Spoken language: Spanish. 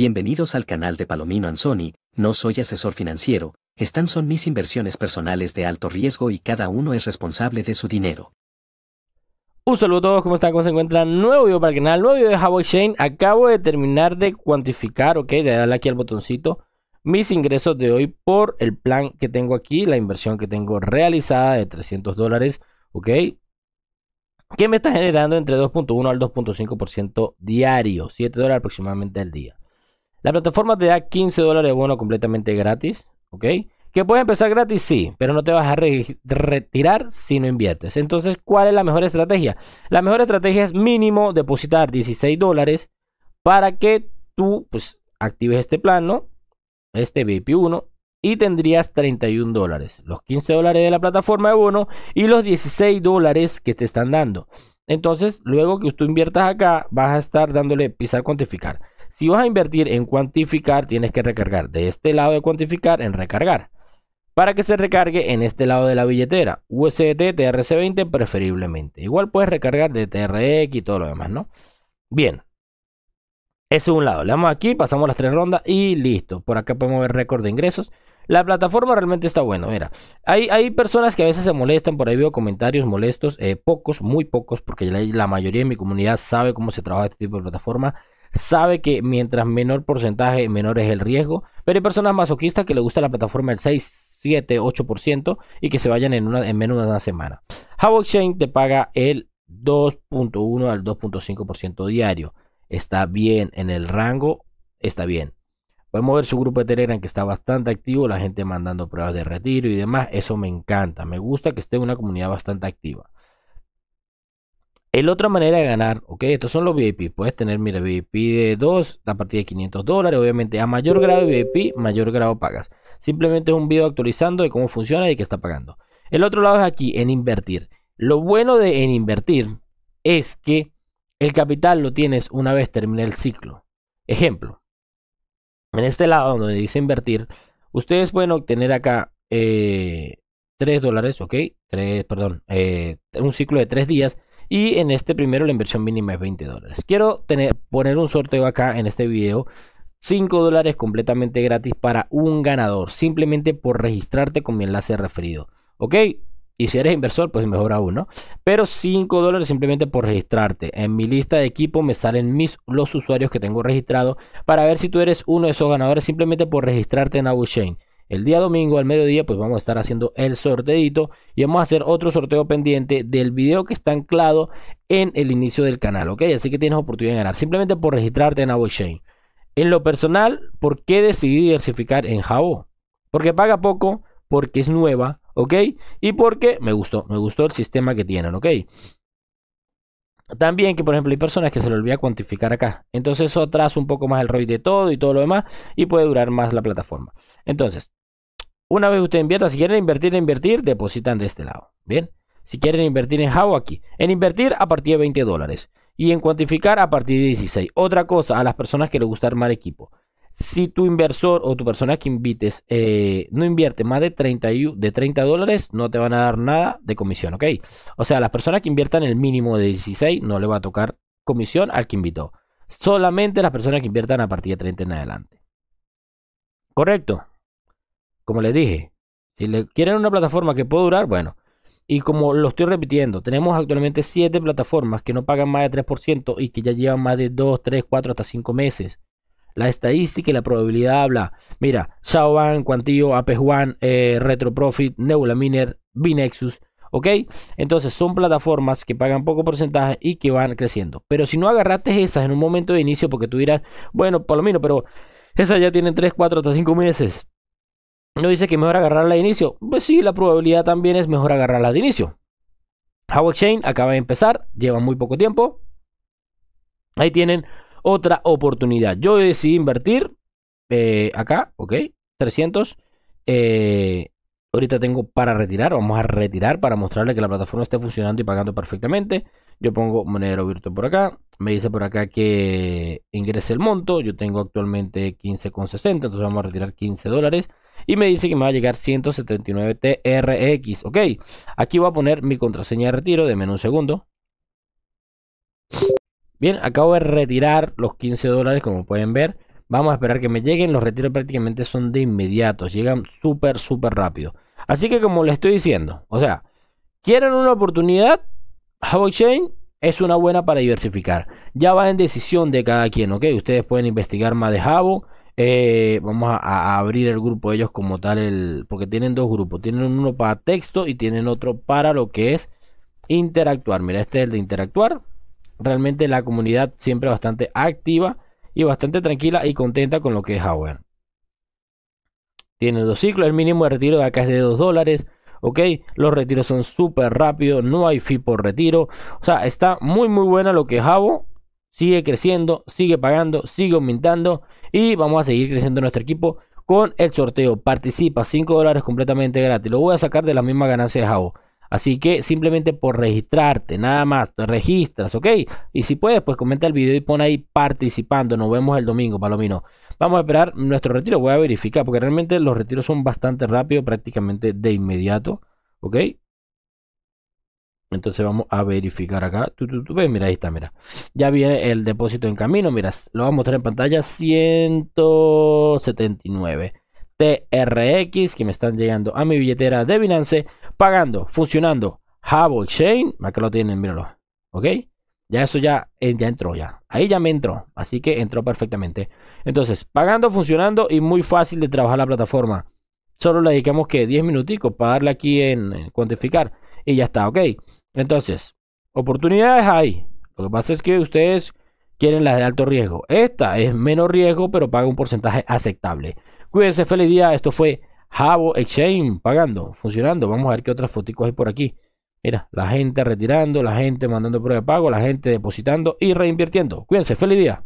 Bienvenidos al canal de Palomino Anzoni, no soy asesor financiero, están son mis inversiones personales de alto riesgo y cada uno es responsable de su dinero. Un saludo a todos, ¿cómo están? ¿Cómo se encuentran? Nuevo video para el canal, nuevo video de Havoc Shane. Acabo de terminar de cuantificar, ok, de darle aquí al botoncito, mis ingresos de hoy por el plan que tengo aquí, la inversión que tengo realizada de 300 dólares, ok, que me está generando entre 2.1 al 2.5% diario, 7 dólares aproximadamente al día. La plataforma te da 15 dólares de bono completamente gratis, ¿ok? Que puede empezar gratis, sí, pero no te vas a retirar si no inviertes. Entonces, ¿cuál es la mejor estrategia? La mejor estrategia es mínimo depositar 16 dólares para que tú pues, actives este plan, ¿no? Este VIP1 y tendrías 31 dólares. Los 15 dólares de la plataforma de bono y los 16 dólares que te están dando. Entonces, luego que tú inviertas acá, vas a estar dándole pisar cuantificar. Si vas a invertir en cuantificar, tienes que recargar de este lado de cuantificar en recargar. Para que se recargue en este lado de la billetera, USDT, TRC20 preferiblemente. Igual puedes recargar de TRX y todo lo demás, ¿no? Bien, ese es un lado. Le damos aquí, pasamos las tres rondas y listo. Por acá podemos ver récord de ingresos. La plataforma realmente está buena. Mira, hay, personas que a veces se molestan. Por ahí veo comentarios molestos. Eh, pocos, muy pocos, porque la, la, mayoría de mi comunidad sabe cómo se trabaja este tipo de plataforma sabe que mientras menor porcentaje, menor es el riesgo. Pero hay personas masoquistas que le gusta la plataforma del 6, 7, 8% y que se vayan en, una, en menos de una semana. Havoc Chain te paga el 2.1 al 2.5% diario. Está bien en el rango, está bien. Podemos ver su grupo de Telegram que está bastante activo, la gente mandando pruebas de retiro y demás. Eso me encanta, me gusta que esté una comunidad bastante activa. El otra manera de ganar, ok, estos son los VIP. Puedes tener, mira, VIP de 2 a partir de 500 dólares. Obviamente, a mayor grado de VIP, mayor grado pagas. Simplemente es un video actualizando de cómo funciona y qué está pagando. El otro lado es aquí, en invertir. Lo bueno de en invertir es que el capital lo tienes una vez termina el ciclo. Ejemplo, en este lado donde dice invertir, ustedes pueden obtener acá eh, 3 dólares, ok, 3, perdón, eh, un ciclo de 3 días y en este primero la inversión mínima es 20 dólares. Quiero poner un sorteo acá en este video. 5 dólares completamente gratis para un ganador. Simplemente por registrarte con mi enlace referido. ¿Ok? Y si eres inversor, pues mejor aún, ¿no? Pero 5 dólares simplemente por registrarte. En mi lista de equipo me salen mis, los usuarios que tengo registrados. para ver si tú eres uno de esos ganadores simplemente por registrarte en AbuChain. El día domingo al mediodía pues vamos a estar haciendo el sorteo y vamos a hacer otro sorteo pendiente del video que está anclado en el inicio del canal, ¿ok? Así que tienes oportunidad de ganar simplemente por registrarte en Agua En lo personal, ¿por qué decidí diversificar en Jabo? Porque paga poco, porque es nueva, ¿ok? Y porque me gustó, me gustó el sistema que tienen, ¿ok? También que, por ejemplo, hay personas que se le olvida cuantificar acá. Entonces eso atrasa un poco más el ROI de todo y todo lo demás y puede durar más la plataforma. Entonces, una vez usted invierta, si quieren invertir en invertir, depositan de este lado. Bien. Si quieren invertir en Java aquí. En invertir a partir de 20 dólares. Y en cuantificar a partir de 16. Otra cosa, a las personas que les gusta armar equipo. Si tu inversor o tu persona que invites eh, no invierte más de 30, de 30 dólares, no te van a dar nada de comisión, ¿ok? O sea, las personas que inviertan el mínimo de 16 no le va a tocar comisión al que invitó. Solamente las personas que inviertan a partir de 30 en adelante. ¿Correcto? como les dije, si le quieren una plataforma que pueda durar, bueno. Y como lo estoy repitiendo, tenemos actualmente siete plataformas que no pagan más de 3% y que ya llevan más de 2, 3, 4, hasta 5 meses. La estadística y la probabilidad habla. Mira, Xiaoban, Quantillo, Apejuan, juan eh, retro RetroProfit, Nebula Miner, Binexus. ¿Ok? Entonces son plataformas que pagan poco porcentaje y que van creciendo. Pero si no agarraste esas en un momento de inicio porque tú dirás, bueno, menos pero esas ya tienen 3, 4, hasta 5 meses no dice que mejor agarrarla de inicio. Pues sí, la probabilidad también es mejor agarrarla de inicio. How Exchange acaba de empezar, lleva muy poco tiempo. Ahí tienen otra oportunidad. Yo decidí invertir eh, acá, ok, 300. Eh, ahorita tengo para retirar, vamos a retirar para mostrarle que la plataforma esté funcionando y pagando perfectamente. Yo pongo monedero Virtual por acá. Me dice por acá que ingrese el monto. Yo tengo actualmente 15,60, entonces vamos a retirar 15 dólares. Y me dice que me va a llegar 179 TRX. Ok, aquí voy a poner mi contraseña de retiro. de un segundo. Bien, acabo de retirar los 15 dólares, como pueden ver. Vamos a esperar que me lleguen. Los retiros prácticamente son de inmediato. Llegan súper, súper rápido. Así que como les estoy diciendo, o sea, quieren una oportunidad, Javo Chain es una buena para diversificar. Ya va en decisión de cada quien, ¿ok? Ustedes pueden investigar más de Havoc eh, vamos a, abrir el grupo de ellos como tal, el, porque tienen dos grupos, tienen uno para texto y tienen otro para lo que es interactuar. Mira, este es el de interactuar. Realmente la comunidad siempre bastante activa y bastante tranquila y contenta con lo que es Howard. Tiene dos ciclos, el mínimo de retiro de acá es de 2 dólares. Ok, los retiros son súper rápidos, no hay fee por retiro. O sea, está muy muy buena lo que es Javo. Sigue creciendo, sigue pagando, sigue aumentando. Y vamos a seguir creciendo nuestro equipo con el sorteo. Participa 5 dólares completamente gratis. Lo voy a sacar de la misma ganancia de Javo. Así que simplemente por registrarte, nada más, te registras, ¿ok? Y si puedes, pues comenta el video y pon ahí participando. Nos vemos el domingo, Palomino. Vamos a esperar nuestro retiro. Voy a verificar, porque realmente los retiros son bastante rápidos, prácticamente de inmediato, ¿ok? Entonces vamos a verificar acá. Tú, tú, mira, ahí está, mira. Ya viene el depósito en camino. Mira, lo vamos a mostrar en pantalla. 179 TRX que me están llegando a mi billetera de Binance. Pagando, funcionando. Havo Exchange. que lo tienen, míralo. ¿Ok? Ya eso ya, eh, ya entró, ya. Ahí ya me entró. Así que entró perfectamente. Entonces, pagando, funcionando y muy fácil de trabajar la plataforma. Solo le dedicamos que 10 minuticos para darle aquí en cuantificar. Y ya está, ok. Entonces, oportunidades hay. Lo que pasa es que ustedes quieren las de alto riesgo. Esta es menos riesgo, pero paga un porcentaje aceptable. Cuídense, feliz día. Esto fue Javo Exchange pagando, funcionando. Vamos a ver qué otras fotos hay por aquí. Mira, la gente retirando, la gente mandando prueba de pago, la gente depositando y reinvirtiendo. Cuídense, feliz día.